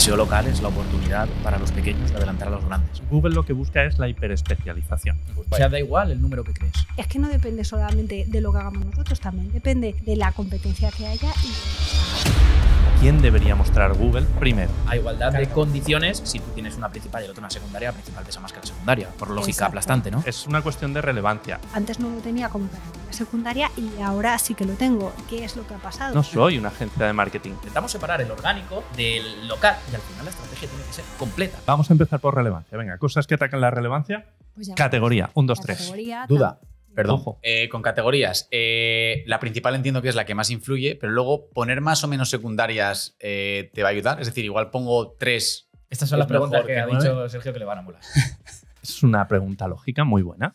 SEO local es la oportunidad para los pequeños de adelantar a los grandes. Google lo que busca es la hiperespecialización. O pues da igual el número que crees. Es que no depende solamente de lo que hagamos nosotros, también depende de la competencia que haya y quién debería mostrar Google primero. A igualdad de condiciones, si tú tienes una principal y el otro una secundaria, la principal pesa más que la secundaria, por lógica aplastante, ¿no? Es una cuestión de relevancia. Antes no lo tenía como secundaria y ahora sí que lo tengo. ¿Qué es lo que ha pasado? No soy una agencia de marketing. Intentamos separar el orgánico del local y al final la estrategia tiene que ser completa. Vamos a empezar por relevancia. Venga, cosas que atacan la relevancia. Pues categoría, 1, 2, 3. Duda perdón, eh, con categorías. Eh, la principal entiendo que es la que más influye, pero luego poner más o menos secundarias eh, te va a ayudar. Es decir, igual pongo tres. Estas son las preguntas que, ha dicho Sergio que le van a molar. es una pregunta lógica muy buena.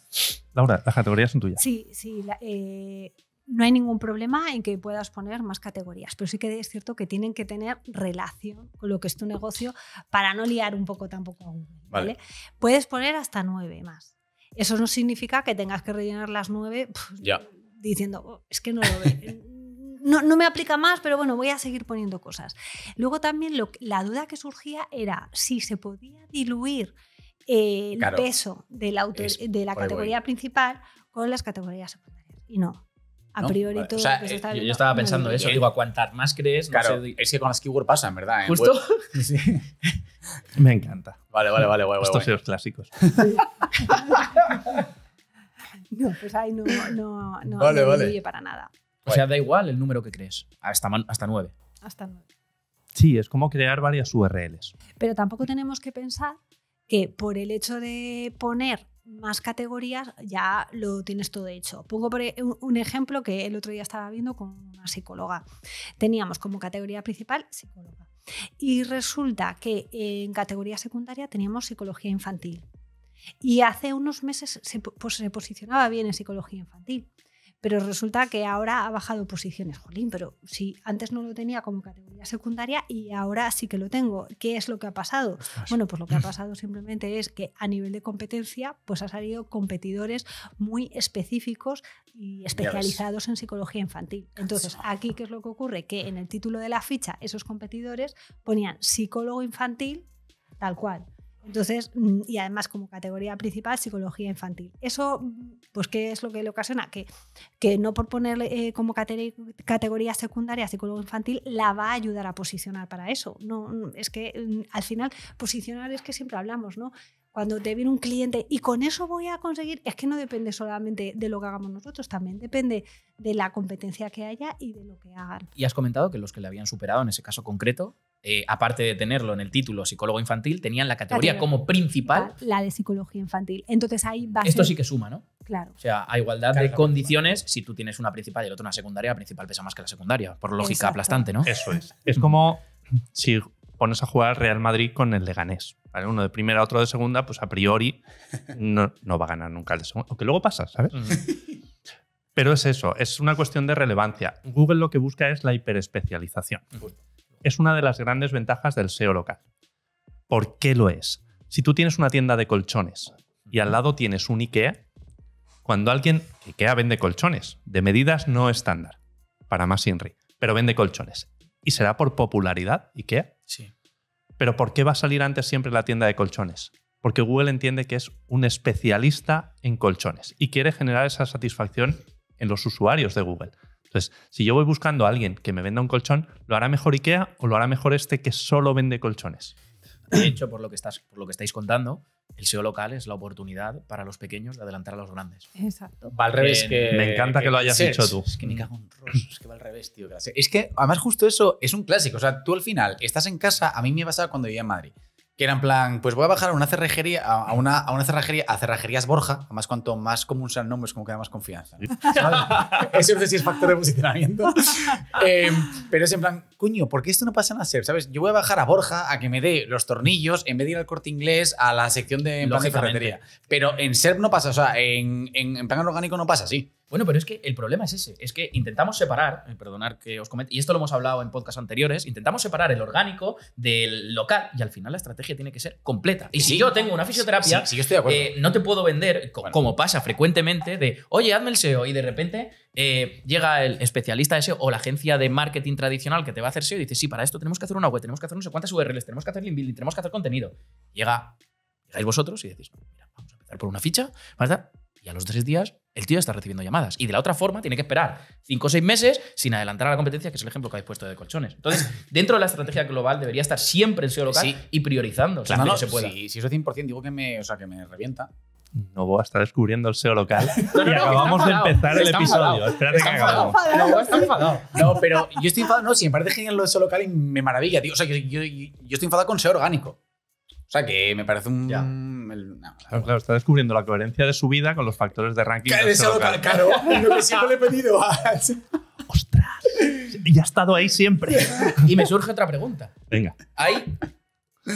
Laura, las categorías son tuyas. Sí, sí. no hay ningún problema en que puedas poner más categorías, pero sí que es cierto que tienen que tener relación con lo que es tu negocio para no liar un poco tampoco a Puedes poner hasta nueve más. Eso no significa que tengas que rellenar las nueve diciendo, oh, es que no lo ve. no, me aplica más, pero bueno, voy a seguir poniendo cosas. Luego también la duda que surgía era si se podía diluir eh, el peso de la, de la categoría principal con las categorías secundarias. Y no, a priori todo. O pues eh, yo, estaba pensando eso, digo, a cuantas más crees, claro, es que con las keywords pasan, verdad. Justo. Me encanta. Vale, vale, vale. Estos son los clásicos. no, pues ahí no, no, no, vale, para nada. O sea, da igual el número que crees, hasta, hasta nueve. Hasta nueve. Sí, es como crear varias URLs. Pero tampoco tenemos que pensar que por el hecho de poner más categorías ya lo tienes todo hecho. Pongo por e, un ejemplo que el otro día estaba viendo con una psicóloga. Teníamos como categoría principal psicóloga. Y resulta que en categoría secundaria teníamos psicología infantil. Y hace unos meses se, se posicionaba bien en psicología infantil pero resulta que ahora ha bajado posiciones. Jolín, pero si antes no lo tenía como categoría secundaria y ahora sí que lo tengo. ¿Qué es lo que ha pasado? Bueno, pues lo que ha pasado simplemente es que a nivel de competencia, pues ha salido competidores muy específicos y especializados en psicología infantil. Entonces, aquí, ¿qué es lo que ocurre? Que en el título de la ficha, esos competidores ponían psicólogo infantil tal cual. Entonces, mm, y además como categoría principal, psicología infantil. Eso, mm, pues, ¿qué es lo que le ocasiona? Que, que no por ponerle eh, como categoría secundaria psicología infantil, la va a ayudar a posicionar para eso. No, mm, es que al final, posicionar es que siempre hablamos, ¿no? Cuando te viene un cliente y con eso voy a conseguir, es que no depende solamente de lo que hagamos nosotros, también depende de la competencia que haya y de lo que hagan. Y has comentado que los que le habían superado en ese caso concreto eh, aparte de tenerlo en el título psicólogo infantil, tenían la categoría como principal. La de psicología infantil. Entonces ahí va Esto sí que suma, ¿no? Claro. O sea, a igualdad de condiciones, si tú tienes una principal y el otro una secundaria, la principal pesa más que la secundaria, por lógica aplastante, ¿no? Eso es. Es como si pones a jugar Real Madrid con el Leganés. ¿vale? Uno de primera, otro de segunda, pues a priori no, va a ganar nunca el de segunda. Aunque luego pasa, ¿sabes? Pero es eso, es una cuestión de relevancia. Google lo que busca es la hiperespecialización es una de las grandes ventajas del SEO local. ¿Por qué lo es? Si tú tienes una tienda de colchones y al lado tienes un IKEA, cuando alguien, IKEA vende colchones, de medidas no estándar, para más Inri, pero vende colchones. ¿Y será por popularidad IKEA? Sí. Pero ¿por qué va a salir antes siempre la tienda de colchones? Porque Google entiende que es un especialista en colchones y quiere generar esa satisfacción en los usuarios de Google. Entonces, si yo voy buscando a alguien que me venda un colchón, ¿lo hará mejor IKEA o lo hará mejor este que solo vende colchones? De hecho, por lo que, estás, por lo que estáis contando, el SEO local es la oportunidad para los pequeños de adelantar a los grandes. Exacto. Va al revés que. Me encanta que, lo hayas dicho tú. Es que me cago en rosas, mm. es que va al revés, tío. Es que además, justo eso es un clásico. O sea, tú al final estás en casa, a mí me pasaba cuando vivía en Madrid que era en plan, pues voy a bajar a una cerrajería, a una, a una cerrajería, a cerrajerías Borja, además cuanto más común sea el nombre, es como que da más confianza. Eso es de si es factor de posicionamiento. Eh, pero es en plan, coño, ¿por qué esto no pasa en la SER? ¿Sabes? Yo voy a bajar a Borja a que me dé los tornillos en vez de ir al corte inglés a la sección de, en de ferretería. Pero en SERP no pasa, o sea, en, en plan orgánico no pasa sí. Bueno, pero es que el problema es ese, es que intentamos separar, eh, perdonar que os comente, y esto lo hemos hablado en podcasts anteriores, intentamos separar el orgánico del local y al final la estrategia tiene que ser completa. Y si yo tengo una fisioterapia, eh, no te puedo vender, como pasa frecuentemente, de, oye, hazme el SEO y de repente eh, llega el especialista de SEO o la agencia de marketing tradicional que te va a hacer SEO y dice, sí, para esto tenemos que hacer una web, tenemos que hacer no sé cuántas URLs, tenemos que hacer link building, tenemos que hacer contenido. Llega, llegáis vosotros y decís, mira, vamos a empezar por una ficha, estar... Y a los tres días, el tío está recibiendo llamadas. Y de la otra forma, tiene que esperar cinco o seis meses sin adelantar a la competencia, que es el ejemplo que habéis puesto de colchones. Entonces, dentro de la estrategia global, debería estar siempre en SEO local sí. y priorizando. Claro, o sea, no, se Si, si eso es 100%, digo que me, o sea, que me revienta voy a estar descubriendo el SEO local. acabamos de empezar el episodio. Espérate que No, No, pero yo estoy enfadado. No, si me parece genial lo de SEO local y me maravilla, tío. O sea, yo, yo, yo estoy enfadado con SEO orgánico. O sea que me parece un. claro, está descubriendo la coherencia de su vida con los factores de ranking. Claro, es caro. lo que siempre le he pedido ¡Ostras! Y ha estado ahí siempre. y me surge otra pregunta. Venga. Ahí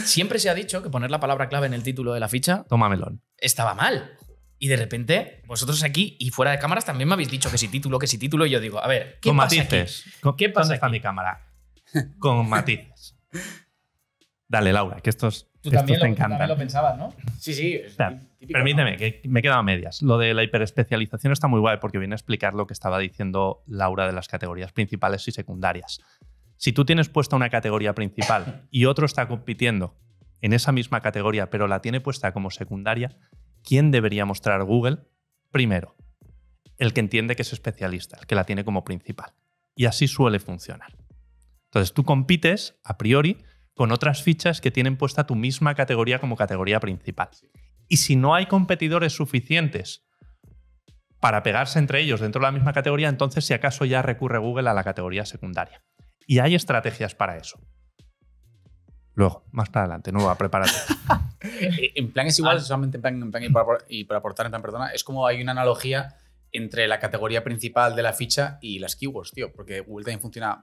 Siempre se ha dicho que poner la palabra clave en el título de la ficha. Toma melón. Estaba mal. Y de repente, vosotros aquí y fuera de cámaras también me habéis dicho que si título, que si título. Y yo digo, a ver, ¿qué Con pasa matices. ¿Con, ¿Qué pasa ¿Dónde está mi cámara? Con matices. Dale, Laura, que esto es Tú también, lo, lo, pensabas, ¿no? Sí, sí. permíteme, que me he quedado a medias. Lo de la hiperespecialización está muy guay porque viene a explicar lo que estaba diciendo Laura de las categorías principales y secundarias. Si tú tienes puesta una categoría principal y otro está compitiendo en esa misma categoría, pero la tiene puesta como secundaria, ¿quién debería mostrar Google? Primero, el que entiende que es especialista, el que la tiene como principal. Y así suele funcionar. Entonces tú compites a priori con otras fichas que tienen puesta tu misma categoría como categoría principal. Y si no hay competidores suficientes para pegarse entre ellos dentro de la misma categoría, entonces si acaso ya recurre Google a la categoría secundaria. Y hay estrategias para eso. Luego, más para adelante, nueva, prepárate. Eh, en plan es igual, ah. solamente en plan, y, para, aportar, en plan, es como hay una analogía entre la categoría principal de la ficha y las keywords, tío, porque Google también funciona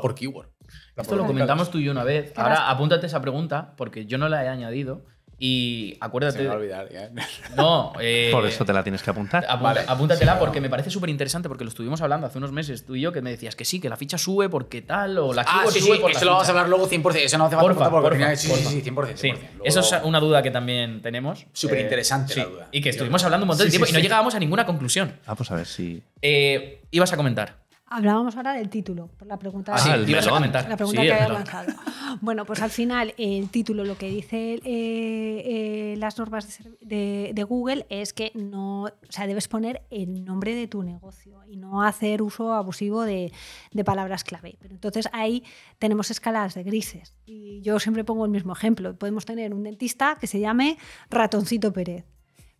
por keyword. Esto lo comentamos tú y yo una vez. Ahora apúntate esa pregunta porque yo no la he añadido. Y acuérdate. Se me va a olvidar, No. Eh, por eso te la tienes que apuntar. apúntatela porque me parece súper interesante porque lo estuvimos hablando hace unos meses tú y yo que me decías que sí, que la ficha sube porque tal o la ah, sí, sí, Eso lo vamos a hablar luego 100%. Eso no hace falta porfa, porque porfa, sí, sí, sí, 100%. 100%. Sí. Eso es una duda que también tenemos. Súper interesante eh, la duda. Y que estuvimos hablando un montón de tiempo y no llegábamos a ninguna conclusión. Ah, pues a ver si. Eh, ibas a comentar. Hablábamos ahora del título, por la pregunta, sí, ah, La pregunta que había lanzado. Bueno, pues al final el título, lo que dice eh, eh, las normas de, Google es que no, o debes poner el nombre de tu negocio y no hacer uso abusivo de, de palabras clave. Pero entonces ahí tenemos escalas de grises. Y yo siempre pongo el mismo ejemplo. Podemos tener un dentista que se llame Ratoncito Pérez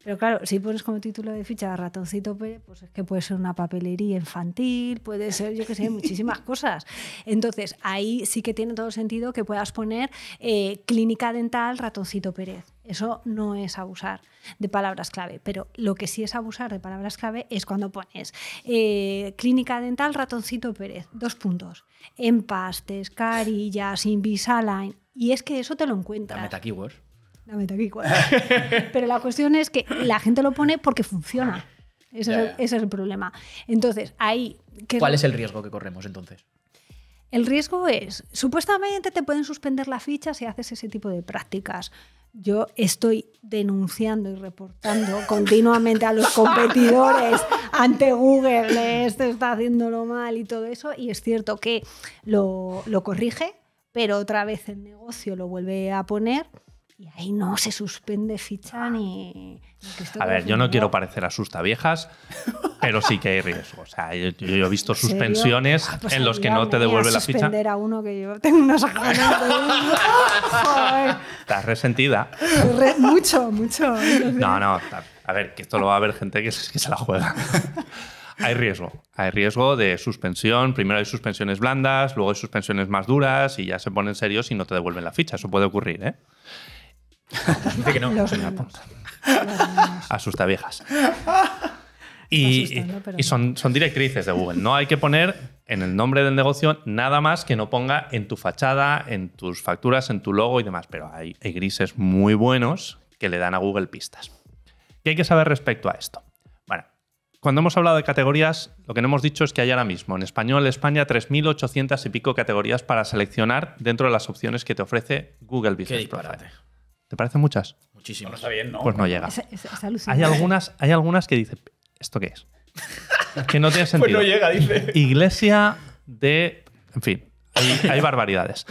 pero claro, si pones como título de ficha Ratoncito Pérez, pues es que puede ser una papelería infantil, puede ser, yo qué sé, muchísimas cosas. Entonces, ahí sí que tiene todo sentido que puedas poner eh, clínica dental Ratoncito Pérez. Eso no es abusar de palabras clave, pero lo que sí es abusar de palabras clave es cuando pones eh, clínica dental ratoncito Pérez, dos puntos, empastes, carillas, Invisalign, y es que eso te lo encuentras. Meta keywords. dame aquí Pero la cuestión es que la gente lo pone porque funciona. Ese, es, el, problema. Entonces, ahí... ¿Cuál es el riesgo que corremos entonces? El riesgo es, supuestamente te pueden suspender la ficha si haces ese tipo de prácticas. Yo estoy denunciando y reportando continuamente a los competidores ante Google, esto está haciéndolo mal y todo eso, y es cierto que lo, lo corrige, pero otra vez el negocio lo vuelve a poner y ahí no se suspende ficha ni. A ver, yo no quiero parecer asusta viejas, pero sí que hay riesgo. O sea, yo, he visto suspensiones ah, pues en los que no te devuelve la ficha. a Estás resentida. mucho, mucho. No, no. A ver, que esto lo va a ver gente que se, que se la juega. hay riesgo. Hay riesgo de suspensión. Primero hay suspensiones blandas, luego hay suspensiones más duras y ya se ponen serios y no te devuelven la ficha. Eso puede ocurrir, ¿eh? que Asusta viejas. Y, son, directrices de Google. No hay que poner en el nombre del negocio nada más que no ponga en tu fachada, en tus facturas, en tu logo y demás. Pero hay, grises muy buenos que le dan a Google pistas. ¿Qué hay que saber respecto a esto? Bueno, cuando hemos hablado de categorías, lo que no hemos dicho es que hay ahora mismo en español España 3.800 y pico categorías para seleccionar dentro de las opciones que te ofrece Google Business Profile. ¿Te parecen muchas? Muchísimas. No está bien, ¿no? Pues no llega. hay, algunas, hay algunas que dicen, ¿esto qué es? que no tiene sentido. Pues no llega, dice. Iglesia de... En fin, hay, hay barbaridades.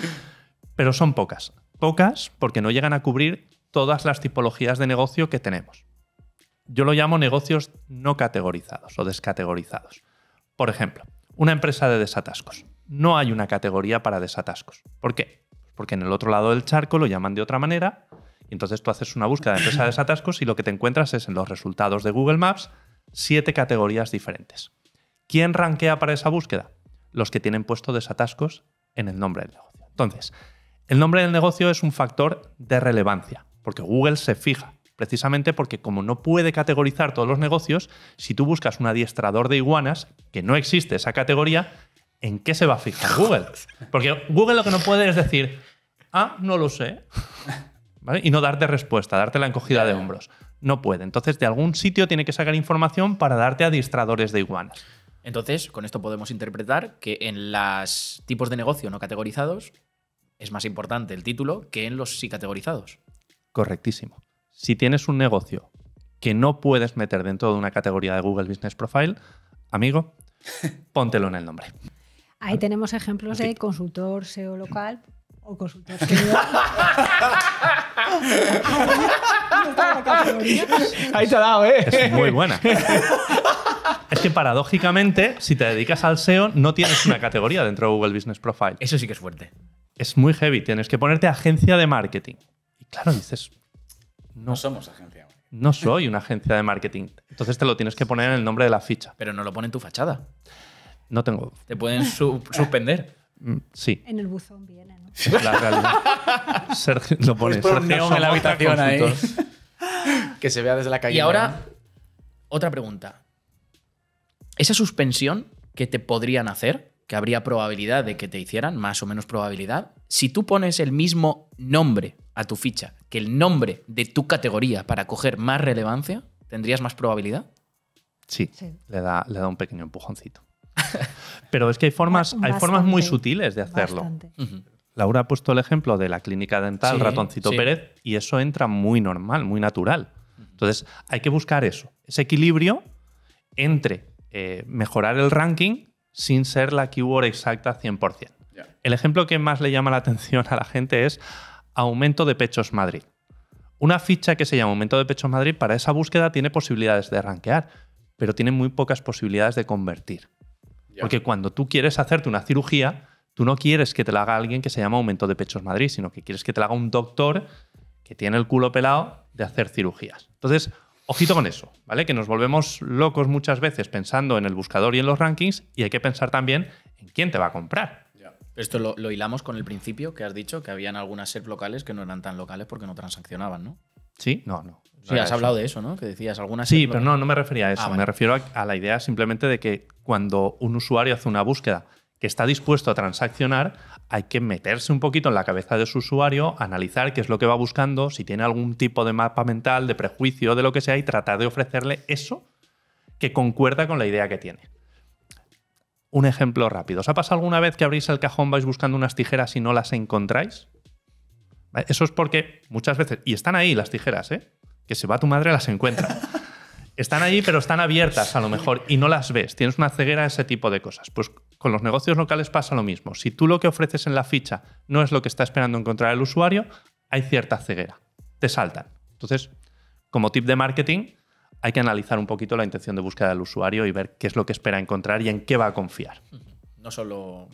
Pero son pocas. Pocas porque no llegan a cubrir todas las tipologías de negocio que tenemos. Yo lo llamo negocios no categorizados o descategorizados. Por ejemplo, una empresa de desatascos. No hay una categoría para desatascos. ¿Por qué? Porque en el otro lado del charco lo llaman de otra manera entonces tú haces una búsqueda de empresa de desatascos y lo que te encuentras es en los resultados de Google Maps siete categorías diferentes. ¿Quién rankea para esa búsqueda? Los que tienen puesto desatascos en el nombre del negocio. Entonces, el nombre del negocio es un factor de relevancia, porque Google se fija, precisamente porque como no puede categorizar todos los negocios, si tú buscas un adiestrador de iguanas, que no existe esa categoría, ¿en qué se va a fijar Google? Porque Google lo que no puede es decir, ah, no lo sé. Y no darte respuesta, darte la encogida de hombros. No puede. Entonces, de algún sitio tiene que sacar información para darte adiestradores de iguanas. Entonces, con esto podemos interpretar que en los tipos de negocio no categorizados es más importante el título que en los sí categorizados. Correctísimo. Si tienes un negocio que no puedes meter dentro de una categoría de Google Business Profile, amigo, póntelo en el nombre. Ahí tenemos ejemplos de consultor SEO local o Ahí te ha dado, ¿eh? Es muy buena. es que paradójicamente, si te dedicas al SEO, no tienes una categoría dentro de Google Business Profile. Eso sí que es fuerte. Es muy heavy. Tienes que ponerte agencia de marketing. Y claro, dices. No, somos agencia. No soy una agencia de marketing. Entonces te lo tienes que poner en el nombre de la ficha. Pero no lo pone en tu fachada. No tengo. Te pueden suspender. Sí. En el buzón viene. La realidad. Sergio, lo pones. en la habitación ahí. que se vea desde la calle. Y ahora, otra pregunta. Esa suspensión que te podrían hacer, que habría probabilidad de que te hicieran, más o menos probabilidad, si tú pones el mismo nombre a tu ficha que el nombre de tu categoría para coger más relevancia, ¿tendrías más probabilidad? Sí, Le, da, le da un pequeño empujoncito. Pero es que hay formas, hay formas muy sutiles de hacerlo. Laura ha puesto el ejemplo de la clínica dental Ratoncito Pérez y eso entra muy normal, muy natural. Entonces hay que buscar eso, ese equilibrio entre eh, mejorar el ranking sin ser la keyword exacta 100%. El ejemplo que más le llama la atención a la gente es aumento de pechos Madrid. Una ficha que se llama aumento de pechos Madrid para esa búsqueda tiene posibilidades de rankear, pero tiene muy pocas posibilidades de convertir. Porque cuando tú quieres hacerte una cirugía, Tú no quieres que te la haga alguien que se llama aumento de pechos Madrid, sino que quieres que te la haga un doctor que tiene el culo pelado de hacer cirugías. Entonces, ojito con eso, ¿vale? Que nos volvemos locos muchas veces pensando en el buscador y en los rankings y hay que pensar también en quién te va a comprar. Esto lo, hilamos con el principio que has dicho, que habían algunas SERP locales que no eran tan locales porque no transaccionaban, ¿no? Sí, no, no. Sí, has hablado de eso, ¿no? Que decías algunas. Sí, pero no, no me refería a eso. Ah, me refiero a, la idea simplemente de que cuando un usuario hace una búsqueda que está dispuesto a transaccionar, hay que meterse un poquito en la cabeza de su usuario, analizar qué es lo que va buscando, si tiene algún tipo de mapa mental, de prejuicio, de lo que sea, y tratar de ofrecerle eso que concuerda con la idea que tiene. Un ejemplo rápido. ¿Os ha pasado alguna vez que abrís el cajón, vais buscando unas tijeras y no las encontráis? Eso es porque muchas veces, y están ahí las tijeras, ¿eh? que se va tu madre las encuentra. Están ahí, pero están abiertas a lo mejor y no las ves. Tienes una ceguera ese tipo de cosas. Pues con los negocios locales pasa lo mismo. Si tú lo que ofreces en la ficha no es lo que está esperando encontrar el usuario, hay cierta ceguera. Te saltan. Entonces, como tip de marketing, hay que analizar un poquito la intención de búsqueda del usuario y ver qué es lo que espera encontrar y en qué va a confiar. No solo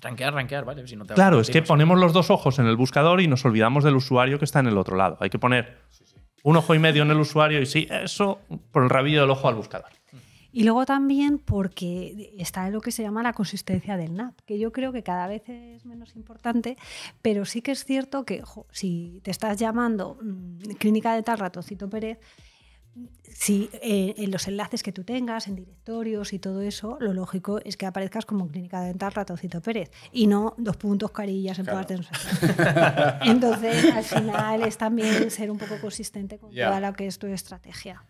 Ranquear, ranquear, ¿vale? no te claro, es que ponemos los dos ojos en el buscador y nos olvidamos del usuario que está en el otro lado. Hay que poner un ojo y medio en el usuario y sí, eso por el rabillo del ojo al buscador. Y luego también porque está en lo que se llama la consistencia del NAP, que yo creo que cada vez es menos importante, pero sí que es cierto que si te estás llamando mm, Clínica de Tal Ratocito Pérez, si eh, en los enlaces que tú tengas, en directorios y todo eso, lo lógico es que aparezcas como clínica dental Ratocito Pérez y no dos puntos carillas en claro. todas Entonces, al final es también ser un poco consistente con toda la que es tu estrategia.